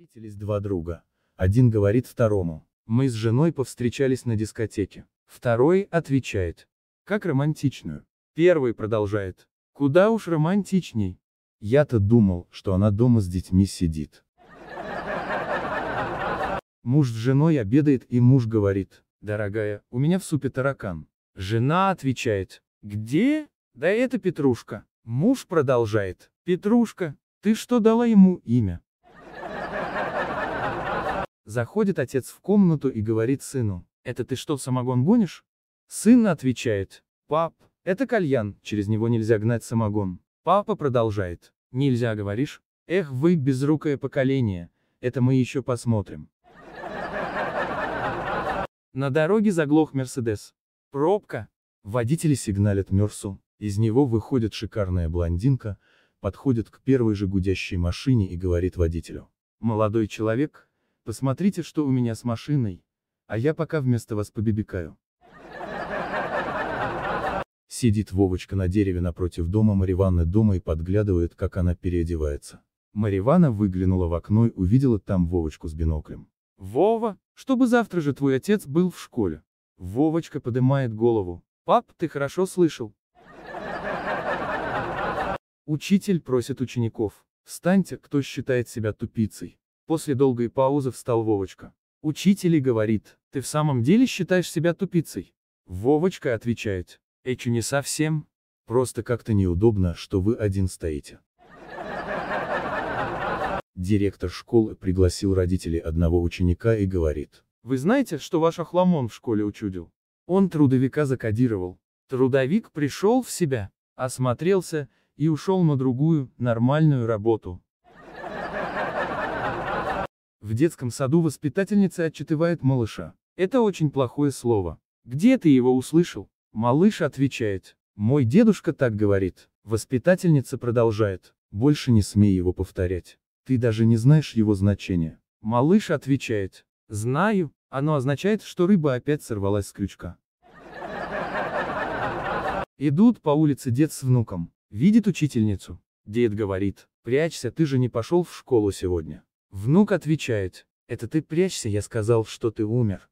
Встретились два друга. Один говорит второму. Мы с женой повстречались на дискотеке. Второй отвечает. Как романтичную. Первый продолжает. Куда уж романтичней. Я-то думал, что она дома с детьми сидит. Муж с женой обедает, и муж говорит. Дорогая, у меня в супе таракан. Жена отвечает. Где? Да это Петрушка. Муж продолжает. Петрушка, ты что дала ему имя? Заходит отец в комнату и говорит сыну, «Это ты что, самогон гонишь?» Сын отвечает, «Пап, это кальян, через него нельзя гнать самогон». Папа продолжает, «Нельзя, говоришь? Эх вы, безрукое поколение, это мы еще посмотрим». На дороге заглох Мерседес. Пробка. Водители сигналят Мерсу, из него выходит шикарная блондинка, подходит к первой же гудящей машине и говорит водителю. «Молодой человек, Посмотрите, что у меня с машиной. А я пока вместо вас побибикаю. Сидит Вовочка на дереве напротив дома Мариванны дома и подглядывает, как она переодевается. Маривана выглянула в окно и увидела там Вовочку с биноклем. «Вова, чтобы завтра же твой отец был в школе». Вовочка поднимает голову. «Пап, ты хорошо слышал?» Учитель просит учеников. Встаньте, кто считает себя тупицей. После долгой паузы встал Вовочка. Учитель и говорит, ты в самом деле считаешь себя тупицей? Вовочка отвечает, эчу не совсем. Просто как-то неудобно, что вы один стоите. Директор школы пригласил родителей одного ученика и говорит. Вы знаете, что ваш охламон в школе учудил? Он трудовика закодировал. Трудовик пришел в себя, осмотрелся и ушел на другую, нормальную работу. В детском саду воспитательница отчитывает малыша. Это очень плохое слово. Где ты его услышал? Малыш отвечает. Мой дедушка так говорит. Воспитательница продолжает. Больше не смей его повторять. Ты даже не знаешь его значения. Малыш отвечает. Знаю. Оно означает, что рыба опять сорвалась с крючка. Идут по улице дед с внуком. Видит учительницу. Дед говорит. Прячься, ты же не пошел в школу сегодня. Внук отвечает, это ты прячься, я сказал, что ты умер.